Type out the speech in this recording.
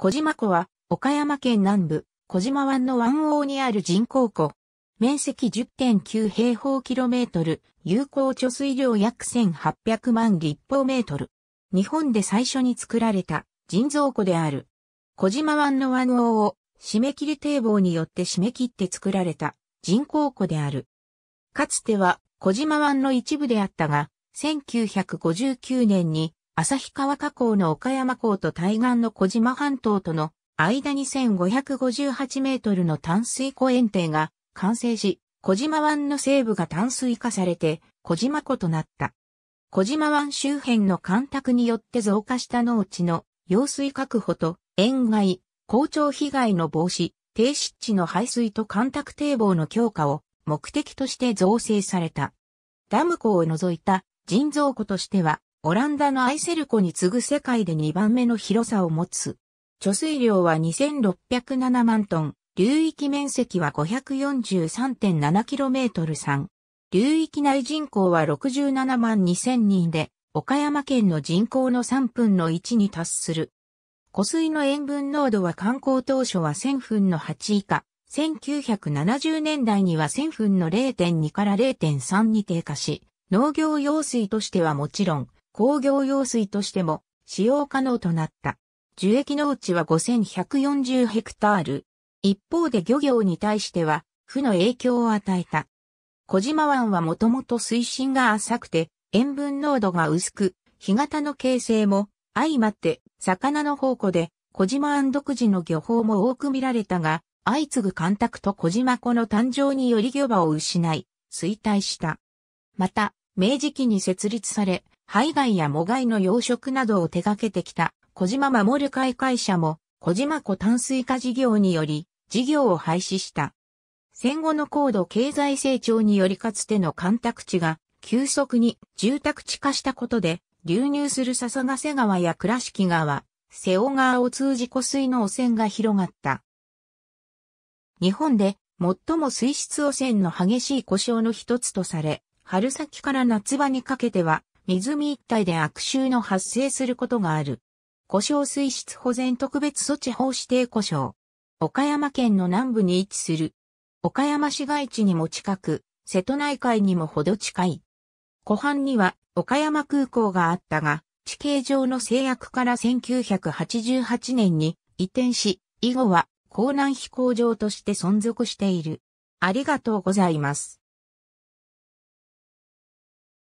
小島湖は、岡山県南部、小島湾の湾王にある人工湖。面積10.9平方キロメートル、有効貯水量約1800万立方メートル。日本で最初に作られた人造湖である。小島湾の湾王を締め切り堤防によって締め切って作られた人工湖である。かつては小島湾の一部であったが、1959年に旭川河口の岡山港と対岸の小島半島との間に1558メートルの淡水湖園庭が完成し、小島湾の西部が淡水化されて小島湖となった。小島湾周辺の干拓によって増加した農地の用水確保と塩害、校長被害の防止、低湿地の排水と干拓堤防の強化を目的として造成された。ダム湖を除いた人造湖としてはオランダのアイセル湖に次ぐ世界で2番目の広さを持つ。貯水量は2607万トン、流域面積は 543.7km 3。流域内人口は67万2000人で、岡山県の人口の3分の1に達する。湖水の塩分濃度は観光当初は1000分の8以下、1970年代には1000分の0.2から0.3に低下し、農業用水としてはもちろん、工業用水としても使用可能となった。樹液うちは5140ヘクタール。一方で漁業に対しては、負の影響を与えた。小島湾はもともと水深が浅くて、塩分濃度が薄く、干潟の形成も相まって、魚の宝庫で、小島湾独自の漁法も多く見られたが、相次ぐ干拓と小島湖の誕生により漁場を失い、衰退した。また、明治期に設立され、海外やがいの養殖などを手掛けてきた小島守会会社も小島湖淡水化事業により事業を廃止した。戦後の高度経済成長によりかつての干拓地が急速に住宅地化したことで流入する笹ヶ瀬川や倉敷川、瀬尾川を通じ湖水の汚染が広がった。日本で最も水質汚染の激しい故障の一つとされ、春先から夏場にかけては湖一帯で悪臭の発生することがある。故障水質保全特別措置法指定故障。岡山県の南部に位置する。岡山市街地にも近く、瀬戸内海にもほど近い。湖畔には岡山空港があったが、地形上の制約から1988年に移転し、以後は港南飛行場として存続している。ありがとうございます。